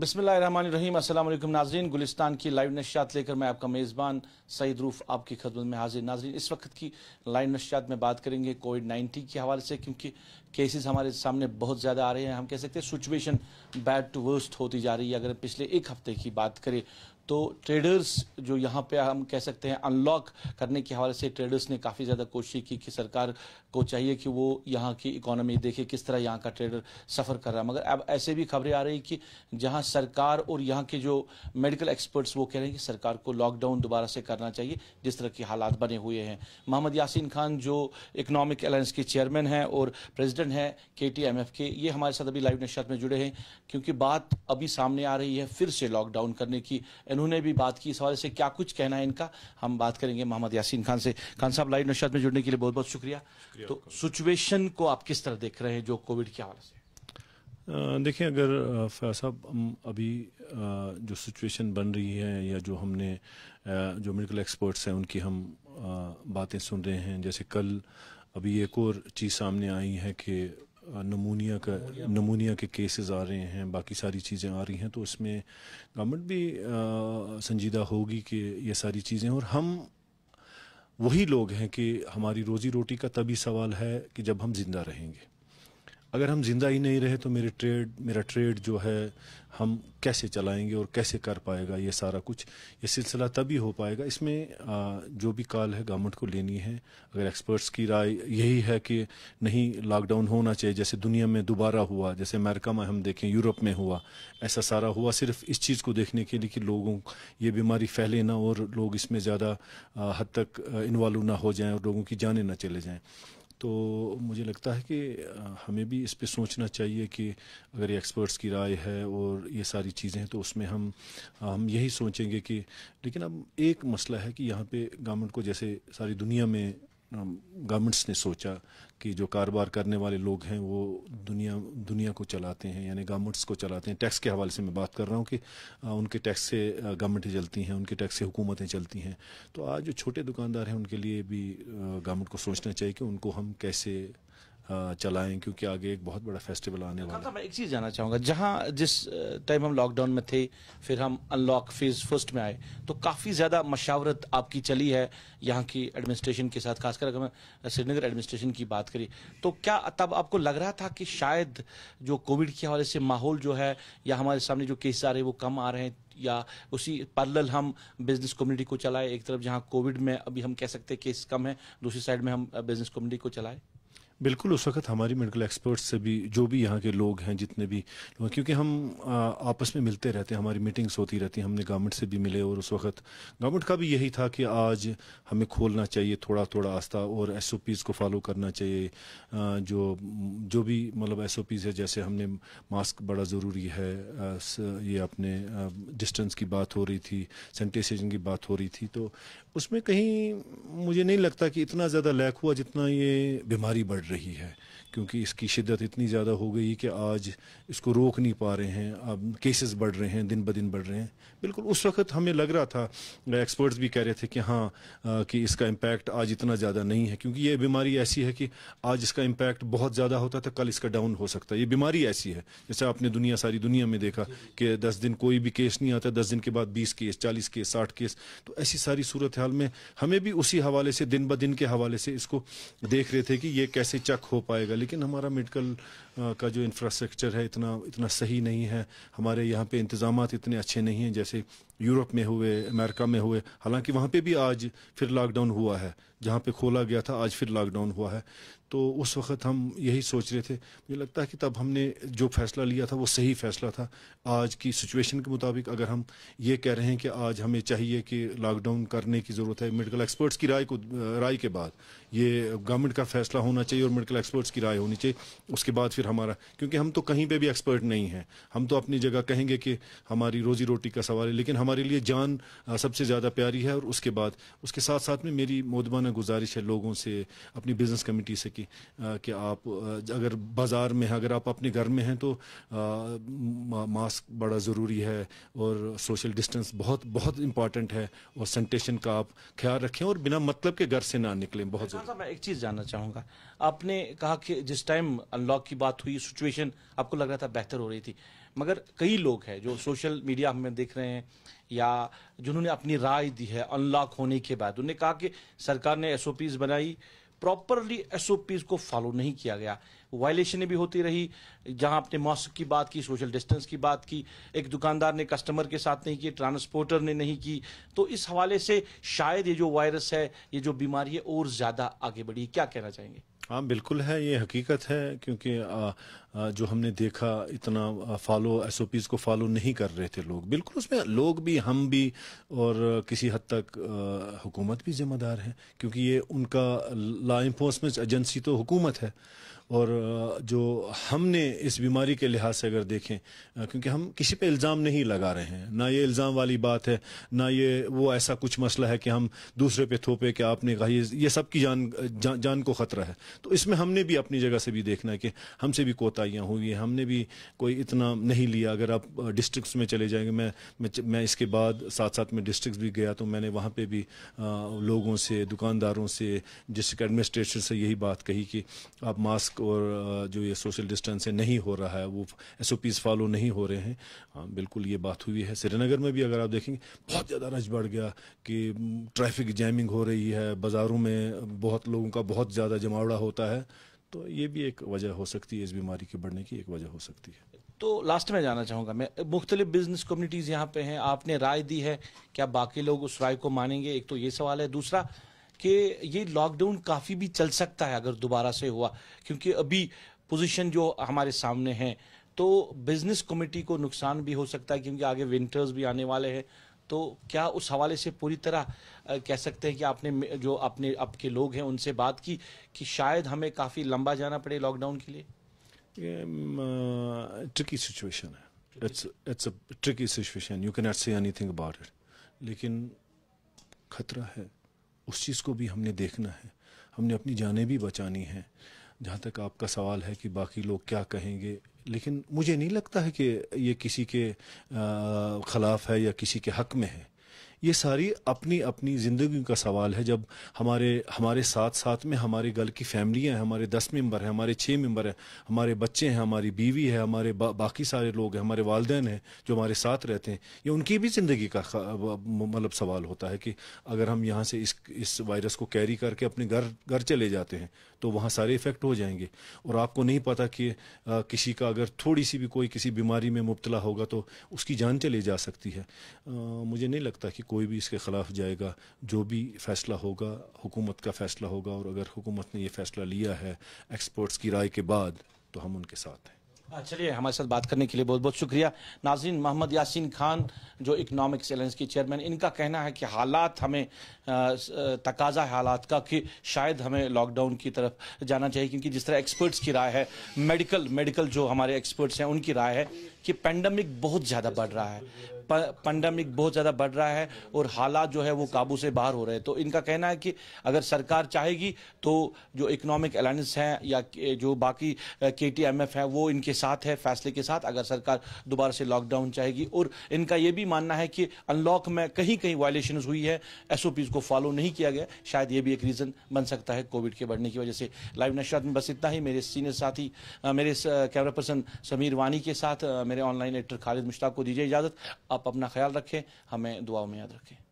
बसमिल नाजरीन गुलिस्तान की लाइव नशियात लेकर मैं आपका मेज़बान सईद रूफ आपकी खदमत में हाजिर नाजरीन इस वक्त की लाइव नशियात में बात करेंगे कोविड नाइन्टीन के हवाले से क्योंकि केसेस हमारे सामने बहुत ज़्यादा आ रहे हैं हम कह सकते हैं सिचुएशन बैड टू वर्स्ट होती जा रही है अगर पिछले एक हफ्ते की बात करें तो ट्रेडर्स जो यहाँ पे हम कह सकते हैं अनलॉक करने के हवाले से ट्रेडर्स ने काफ़ी ज़्यादा कोशिश की कि सरकार को चाहिए कि वो यहाँ की इकोनॉमी देखे किस तरह यहाँ का ट्रेडर सफ़र कर रहा है मगर अब ऐसे भी खबरें आ रही कि जहाँ सरकार और यहाँ के जो मेडिकल एक्सपर्ट्स वो कह रहे हैं कि सरकार को लॉकडाउन दोबारा से करना चाहिए जिस तरह के हालात बने हुए हैं मोहम्मद यासिन खान जो इकनॉमिक अलायंस के चेयरमैन हैं और प्रेजिडेंट हैं के टी के ये हमारे साथ अभी लाइव नशात में जुड़े हैं क्योंकि बात अभी सामने आ रही है फिर से लॉकडाउन करने की उन्होंने भी बात की इस हवाले से क्या कुछ कहना है इनका हम बात करेंगे मोहम्मद यासीन खान से खान साहब लाइव नशात में जुड़ने के लिए बहुत बहुत शुक्रिया, शुक्रिया तो सिचुएशन को आप किस तरह देख रहे हैं जो कोविड के हवाले से देखिए अगर फया साहब हम अभी जो सिचुएशन बन रही है या जो हमने जो मेडिकल एक्सपर्ट्स हैं उनकी हम बातें सुन रहे हैं जैसे कल अभी एक और चीज़ सामने आई है कि नमूनिया का नमूनिया के केसेस आ रहे हैं बाकी सारी चीज़ें आ रही हैं तो उसमें गवर्नमेंट भी संजीदा होगी कि ये सारी चीज़ें और हम वही लोग हैं कि हमारी रोज़ी रोटी का तभी सवाल है कि जब हम ज़िंदा रहेंगे अगर हम जिंदा ही नहीं रहे तो मेरे ट्रेड मेरा ट्रेड जो है हम कैसे चलाएंगे और कैसे कर पाएगा ये सारा कुछ ये सिलसिला तभी हो पाएगा इसमें आ, जो भी कॉल है गवर्नमेंट को लेनी है अगर एक्सपर्ट्स की राय यही है कि नहीं लॉकडाउन होना चाहिए जैसे दुनिया में दोबारा हुआ जैसे अमेरिका में हम देखें यूरोप में हुआ ऐसा सारा हुआ सिर्फ इस चीज़ को देखने के लिए कि लोगों ये बीमारी फैले ना और लोग इसमें ज़्यादा हद तक इन्वॉल्व ना हो जाएँ और लोगों की जानें ना चले जाएँ तो मुझे लगता है कि हमें भी इस पर सोचना चाहिए कि अगर एक्सपर्ट्स की राय है और ये सारी चीज़ें हैं तो उसमें हम हम यही सोचेंगे कि लेकिन अब एक मसला है कि यहाँ पे गवर्नमेंट को जैसे सारी दुनिया में गवर्नमेंट्स ने सोचा कि जो कारोबार करने वाले लोग हैं वो दुनिया दुनिया को चलाते हैं यानी गवर्नमेंट्स को चलाते हैं टैक्स के हवाले से मैं बात कर रहा हूँ कि उनके टैक्स से गवर्नमेंटें चलती हैं उनके टैक्स से हुकूमतें चलती हैं तो आज जो छोटे दुकानदार हैं उनके लिए भी गवर्नमेंट को सोचना चाहिए कि उनको हम कैसे चलाएं क्योंकि आगे एक बहुत बड़ा फेस्टिवल आने वाला है मैं एक चीज़ जानना चाहूँगा जहाँ जिस टाइम हम लॉकडाउन में थे फिर हम अनलॉक फेज फर्स्ट में आए तो काफ़ी ज़्यादा मशावरत आपकी चली है यहाँ की एडमिनिस्ट्रेशन के साथ खासकर अगर मैं श्रीनगर एडमिनिस्ट्रेशन की बात करी तो क्या तब आपको लग रहा था कि शायद जो कोविड के हवाले से माहौल जो है या हमारे सामने जो केसेस आ रहे हैं वो कम आ रहे हैं या उसी पैरल हम बिजनेस कम्युनिटी को चलाएं एक तरफ जहाँ कोविड में अभी हम कह सकते हैं केस कम है दूसरी साइड में हम बिजनेस कम्युनिटी को चलाएं बिल्कुल उस वक्त हमारी मेडिकल एक्सपर्ट्स से भी जो भी यहाँ के लोग हैं जितने भी क्योंकि हम आ, आपस में मिलते रहते हैं हमारी मीटिंग्स होती रहती हैं हमने गवर्नमेंट से भी मिले और उस वक्त गवर्नमेंट का भी यही था कि आज हमें खोलना चाहिए थोड़ा थोड़ा आस्था और एस को फॉलो करना चाहिए आ, जो जो भी मतलब एस है जैसे हमने मास्क बड़ा ज़रूरी है आ, ये अपने डिस्टेंस की बात हो रही थी सैनिटाइजेशन की बात हो रही थी तो उसमें कहीं मुझे नहीं लगता कि इतना ज़्यादा लैक हुआ जितना ये बीमारी बढ़ रही रही है क्योंकि इसकी शिदत इतनी ज़्यादा हो गई कि आज इसको रोक नहीं पा रहे हैं अब केसेस बढ़ रहे हैं दिन ब दिन बढ़ रहे हैं बिल्कुल उस वक्त हमें लग रहा था एक्सपर्ट्स भी कह रहे थे कि हाँ आ, कि इसका इम्पैक्ट आज इतना ज़्यादा नहीं है क्योंकि ये बीमारी ऐसी है कि आज इसका इम्पैक्ट बहुत ज़्यादा होता था कल इसका डाउन हो सकता है ये बीमारी ऐसी है जैसे आपने दुनिया सारी दुनिया में देखा कि दस दिन कोई भी केस नहीं आता दस दिन के बाद बीस केस चालीस केस साठ केस तो ऐसी सारी सूरत हाल में हमें भी उसी हवाले से दिन ब दिन के हवाले से इसको देख रहे थे कि ये कैसे चेक हो पाएगा लेकिन हमारा मेडिकल का जो इंफ्रास्ट्रक्चर है इतना इतना सही नहीं है हमारे यहाँ पे इंतजाम इतने अच्छे नहीं हैं जैसे यूरोप में हुए अमेरिका में हुए हालांकि वहाँ पे भी आज फिर लॉकडाउन हुआ है जहाँ पे खोला गया था आज फिर लॉकडाउन हुआ है तो उस वक्त हम यही सोच रहे थे मुझे लगता है कि तब हमने जो फैसला लिया था वो सही फैसला था आज की सिचुएशन के मुताबिक अगर हम ये कह रहे हैं कि आज हमें चाहिए कि लॉकडाउन करने की ज़रूरत है मेडिकल एक्सपर्ट्स की राय को राय के बाद ये गवर्नमेंट का फैसला होना चाहिए और मेडिकल एक्सपर्ट्स की राय होनी चाहिए उसके बाद फिर हमारा क्योंकि हम तो कहीं पे भी एक्सपर्ट नहीं हैं हम तो अपनी जगह कहेंगे कि हमारी रोजी रोटी का सवाल है लेकिन हमारे लिए जान सबसे ज़्यादा प्यारी है और उसके बाद उसके साथ साथ में मेरी मोदबाना गुजारिश है लोगों से अपनी बिजनेस कमेटी से कि कि आप अगर बाज़ार में अगर आप अपने घर में हैं तो मास्क बड़ा ज़रूरी है और सोशल डिस्टेंस बहुत बहुत इंपॉर्टेंट है और सैनिटेशन का आप ख्याल रखें और बिना मतलब के घर से ना निकलें बहुत ज़रूरी मैं एक चीज़ जानना चाहूँगा आपने कहा कि जिस टाइम अनलॉक की बात हुई सिचुएशन आपको लग रहा था बेहतर हो रही थी मगर कई लोग हैं जो सोशल मीडिया हमें देख रहे हैं या जिन्होंने अपनी राय दी है अनलॉक होने के बाद उन्होंने कहा कि सरकार ने एस बनाई प्रॉपरली एस को फॉलो नहीं किया गया वायलेशन भी होती रही जहां आपने मास्क की बात की सोशल डिस्टेंस की बात की एक दुकानदार ने कस्टमर के साथ नहीं की ट्रांसपोर्टर ने नहीं की तो इस हवाले से शायद ये जो वायरस है ये जो बीमारी है और ज्यादा आगे बढ़ी क्या कहना चाहेंगे हाँ बिल्कुल है ये हकीकत है क्योंकि आ, आ, जो हमने देखा इतना फॉलो एस ओ पीज़ को फॉलो नहीं कर रहे थे लोग बिल्कुल उसमें लोग भी हम भी और किसी हद तक हुकूमत भी जिम्मेदार है क्योंकि ये उनका लॉ इन्फोर्समेंट एजेंसी तो हुकूमत है और जो हमने इस बीमारी के लिहाज से अगर देखें क्योंकि हम किसी पे इल्ज़ाम नहीं लगा रहे हैं ना ये इल्ज़ाम वाली बात है ना ये वो ऐसा कुछ मसला है कि हम दूसरे पे थोपे कि आपने कहा ये, ये की जान जा, जान को ख़तरा है तो इसमें हमने भी अपनी जगह से भी देखना है कि हमसे भी कोताहियाँ हुई हैं हमने भी कोई इतना नहीं लिया अगर आप डिस्ट्रिक्स में चले जाएंगे मैं मैं, मैं इसके बाद साथ साथ में डिस्ट्रिक्स भी गया तो मैंने वहाँ पर भी आ, लोगों से दुकानदारों से डिस्ट्रिक्ट एडमिनिस्ट्रेशन से यही बात कही कि आप मास्क और जो ये सोशल डिस्टेंसिंग नहीं हो रहा है वो एस फॉलो नहीं हो रहे हैं हाँ, बिल्कुल ये बात हुई है श्रीनगर में भी अगर आप देखेंगे बहुत ज़्यादा रश बढ़ गया कि ट्रैफिक जैमिंग हो रही है बाज़ारों में बहुत लोगों का बहुत ज़्यादा जमावड़ा होता है तो ये भी एक वजह हो सकती है इस बीमारी के बढ़ने की एक वजह हो सकती है तो लास्ट में जाना चाहूँगा मैं मुख्तलिफ बिजनेस कम्युनिटीज़ यहाँ पे हैं आपने राय दी है क्या बाकी लोग उस राय को मानेंगे एक तो ये सवाल है दूसरा कि ये लॉकडाउन काफ़ी भी चल सकता है अगर दोबारा से हुआ क्योंकि अभी पोजीशन जो हमारे सामने है तो बिजनेस कमेटी को नुकसान भी हो सकता है क्योंकि आगे विंटर्स भी आने वाले हैं तो क्या उस हवाले से पूरी तरह कह सकते हैं कि आपने जो अपने आपके लोग हैं उनसे बात की कि शायद हमें काफ़ी लंबा जाना पड़े लॉकडाउन के लिए ट्रिकी सिचुएशन है it's it's a tricky situation you can not say anything about it लेकिन खतरा है उस चीज़ को भी हमने देखना है हमने अपनी जानें भी बचानी हैं जहाँ तक आपका सवाल है कि बाकी लोग क्या कहेंगे लेकिन मुझे नहीं लगता है कि ये किसी के ख़िलाफ़ है या किसी के हक में है ये सारी अपनी अपनी ज़िंदगी का सवाल है जब हमारे हमारे साथ साथ में हमारे गल की फैमिलियाँ हैं हमारे दस मेंबर हैं हमारे छः मेंबर हैं हमारे बच्चे हैं हमारी बीवी है हमारे बा, बाकी सारे लोग हैं हमारे वालदेन हैं जो हमारे साथ रहते हैं ये उनकी भी ज़िंदगी का मतलब सवाल होता है कि अगर हम यहाँ से इस इस वायरस को कैरी करके अपने घर घर चले जाते हैं तो वहाँ सारे इफ़ेक्ट हो जाएंगे और आपको नहीं पता कि आ, किसी का अगर थोड़ी सी भी कोई किसी बीमारी में मुबतला होगा तो उसकी जान चली जा सकती है आ, मुझे नहीं लगता कि कोई भी इसके ख़िलाफ़ जाएगा जो भी फ़ैसला होगा हुकूमत का फ़ैसला होगा और अगर हुकूमत ने यह फ़ैसला लिया है एक्सपर्ट्स की राय के बाद तो हम उनके साथ हैं हाँ, चलिए हमारे साथ बात करने के लिए बहुत बहुत शुक्रिया नाजिन मोहम्मद यासिन खान जो इकोनॉमिक एलायंस के चेयरमैन इनका कहना है कि हालात हमें तकाजा है हालात का कि शायद हमें लॉकडाउन की तरफ जाना चाहिए क्योंकि जिस तरह एक्सपर्ट्स की राय है मेडिकल मेडिकल जो हमारे एक्सपर्ट्स हैं उनकी राय है कि पेंडेमिक बहुत ज़्यादा बढ़ रहा है पेंडेमिक बहुत ज़्यादा बढ़ रहा है और हालात जो है वो काबू से बाहर हो रहे हैं तो इनका कहना है कि अगर सरकार चाहेगी तो जो इकोनॉमिक अलायंस हैं या जो बाकी के टी एम एफ है वो इनके साथ है फैसले के साथ अगर सरकार दोबारा से लॉकडाउन चाहेगी और इनका ये भी मानना है कि अनलॉक में कहीं कहीं वायलेशन हुई है एस ओ को फॉलो नहीं किया गया शायद ये भी एक रीज़न बन सकता है कोविड के बढ़ने की वजह से लाइव नशात में बस इतना ही मेरे सीनियर साथी मेरे कैमरा पर्सन समीर वानी के साथ मेरे ऑनलाइन एडिटर खालिद मुश्ताक को दीजिए इजाज़त आप अपना ख्याल रखें हमें दुआओं में याद रखें